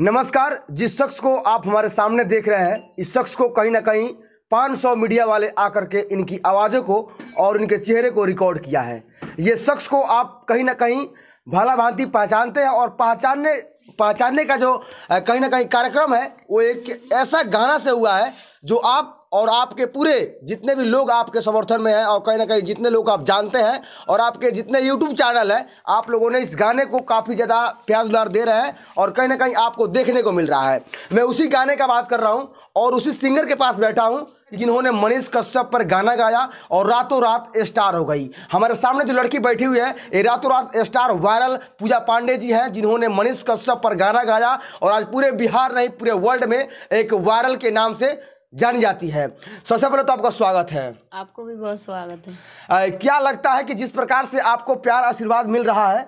नमस्कार जिस शख्स को आप हमारे सामने देख रहे हैं इस शख्स को कहीं ना कहीं 500 मीडिया वाले आकर के इनकी आवाज़ों को और इनके चेहरे को रिकॉर्ड किया है ये शख्स को आप कहीं ना कहीं भला भांति पहचानते हैं और पहचानने पहचानने का जो कहीं ना कहीं कार्यक्रम है वो एक ऐसा गाना से हुआ है जो आप और आपके पूरे जितने भी लोग आपके समर्थन में हैं और कहीं ना कहीं जितने लोग आप जानते हैं और आपके जितने यूट्यूब चैनल हैं आप लोगों ने इस गाने को काफ़ी ज़्यादा प्याज दुलार दे रहे हैं और कहीं ना कहीं आपको देखने को मिल रहा है मैं उसी गाने का बात कर रहा हूँ और उसी सिंगर के पास बैठा हूँ जिन्होंने मनीष कश्यप पर गाना गाया और रातों रात स्टार हो गई हमारे सामने जो लड़की बैठी हुई है ये रातों रात स्टार वायरल पूजा पांडे जी हैं जिन्होंने मनीष कश्यप पर गाना गाया और आज पूरे बिहार नहीं पूरे वर्ल्ड में एक वायरल के नाम से जानी जाती है सबसे पहले तो आपका स्वागत है आपको भी बहुत स्वागत है आ, क्या लगता है कि जिस प्रकार से आपको प्यार आशीर्वाद मिल रहा है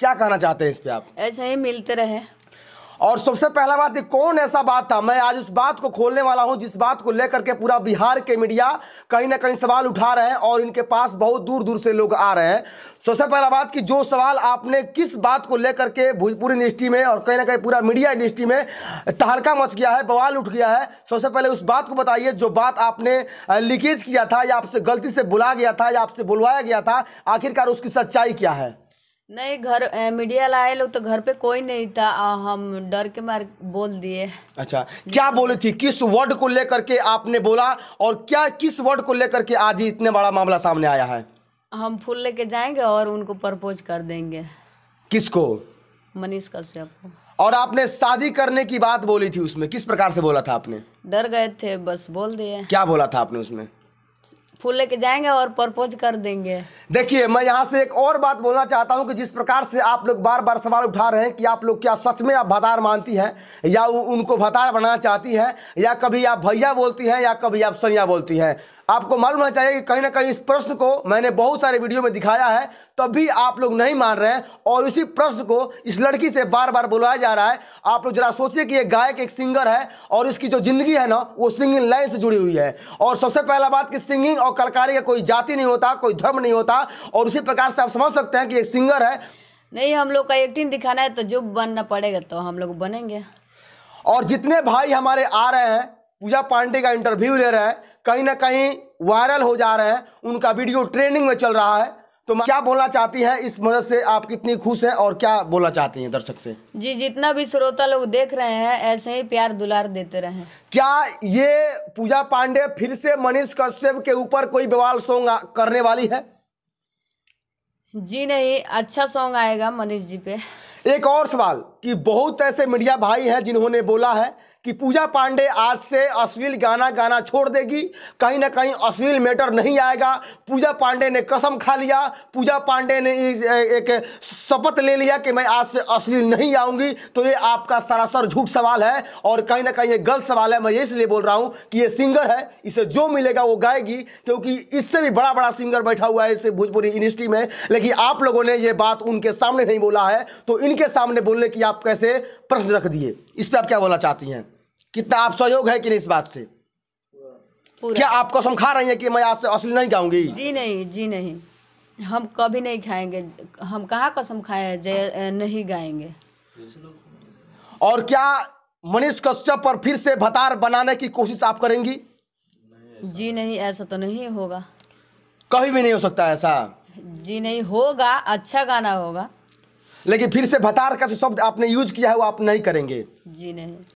क्या कहना चाहते हैं इस पे आप ऐसे ही मिलते रहे और सबसे पहला बात ये कौन ऐसा बात था मैं आज उस बात को खोलने वाला हूं जिस बात को लेकर के पूरा बिहार के मीडिया कहीं ना कहीं सवाल उठा रहे हैं और इनके पास बहुत दूर दूर से लोग आ रहे हैं सबसे पहला बात कि जो सवाल आपने किस बात को लेकर के भोजपुरी इंडस्ट्री में और कहीं ना कहीं पूरा मीडिया इंडस्ट्री में तहलका मच गया है बवाल उठ गया है सबसे पहले उस बात को बताइए जो बात आपने लीकेज किया था या आपसे गलती से बुला गया था या आपसे बुलवाया गया था आखिरकार उसकी सच्चाई क्या है नहीं घर ए, मीडिया लाए लोग तो घर पे कोई नहीं था आ, हम डर के मार बोल दिए अच्छा क्या बोली थी किस वर्ड को लेकर के आपने बोला और क्या किस वर्ड को लेकर के आज ही इतने बड़ा मामला सामने आया है हम फूल लेके जाएंगे और उनको प्रपोज कर देंगे किसको मनीष कश्यप को और आपने शादी करने की बात बोली थी उसमें किस प्रकार से बोला था आपने डर गए थे बस बोल दिए क्या बोला था आपने उसमें फूल लेके जाएंगे और प्रपोज कर देंगे देखिए मैं यहाँ से एक और बात बोलना चाहता हूँ कि जिस प्रकार से आप लोग बार बार सवाल उठा रहे हैं कि आप लोग क्या सच में आप भतार मानती हैं या उनको भदार बनाना चाहती हैं या कभी आप भैया बोलती हैं या कभी आप सैया बोलती हैं आपको मालूम होना चाहिए कि कहीं ना कहीं इस प्रश्न को मैंने बहुत सारे वीडियो में दिखाया है तब भी आप लोग नहीं मान रहे हैं और इसी प्रश्न को इस लड़की से बार बार बुलाया जा रहा है आप लोग जरा सोचिए कि ये गायक एक सिंगर है और इसकी जो ज़िंदगी है ना वो सिंगिंग लाइन से जुड़ी हुई है और सबसे पहला बात कि सिंगिंग और कलकारी का कोई जाति नहीं होता कोई धर्म नहीं होता और उसी प्रकार से आप समझ सकते हैं कि एक सिंगर है नहीं हम लोग का एक्टिंग दिखाना है तो जो बनना पड़ेगा तो हम लोग बनेंगे और जितने भाई हमारे आ रहे हैं पूजा पांडे का इंटरव्यू ले रहे हैं कहीं ना कहीं वायरल हो जा रहे हैं उनका वीडियो ट्रेंडिंग में चल रहा है तो क्या बोलना चाहती है इस मदद से आप कितनी खुश हैं और क्या बोलना चाहती हैं दर्शक से जी जितना भी श्रोता लोग देख रहे हैं ऐसे ही प्यार दुलार देते रहे क्या ये पूजा पांडे फिर से मनीष कश्यप के ऊपर कोई बवाल सॉन्ग करने वाली है जी नहीं अच्छा सॉन्ग आएगा मनीष जी पे एक और सवाल कि बहुत ऐसे मीडिया भाई हैं जिन्होंने बोला है कि पूजा पांडे आज से अश्लील गाना गाना छोड़ देगी कहीं ना कहीं अश्लील मैटर नहीं आएगा पूजा पांडे ने कसम खा लिया पूजा पांडे ने एक शपथ ले लिया कि मैं आज से अश्लील नहीं आऊँगी तो ये आपका सरासर झूठ सवाल है और कहीं ना कहीं ये गलत सवाल है मैं ये इसलिए बोल रहा हूँ कि ये सिंगर है इसे जो मिलेगा वो गाएगी क्योंकि इससे भी बड़ा बड़ा सिंगर बैठा हुआ है इस भोजपुरी इंडस्ट्री में लेकिन आप लोगों ने ये बात उनके सामने नहीं बोला है तो इनके सामने बोलने की आप कैसे प्रश्न रख दिए इस पर आप क्या बोलना चाहती हैं कितना आप सहयोग है कि नहीं इस बात से क्या आप कसम खा रही हैं कि मैं आज से असली नहीं गाऊंगी जी नहीं जी नहीं हम कभी नहीं खाएंगे हम कहा कसम खाए जय नहीं गाएंगे और क्या मनीष कश्यप पर फिर से भतार बनाने की कोशिश आप करेंगी नहीं जी नहीं ऐसा तो नहीं होगा कभी भी नहीं हो सकता ऐसा जी नहीं होगा अच्छा गाना होगा लेकिन फिर से भतार का जो शब्द आपने यूज किया है वो आप नहीं करेंगे जी नहीं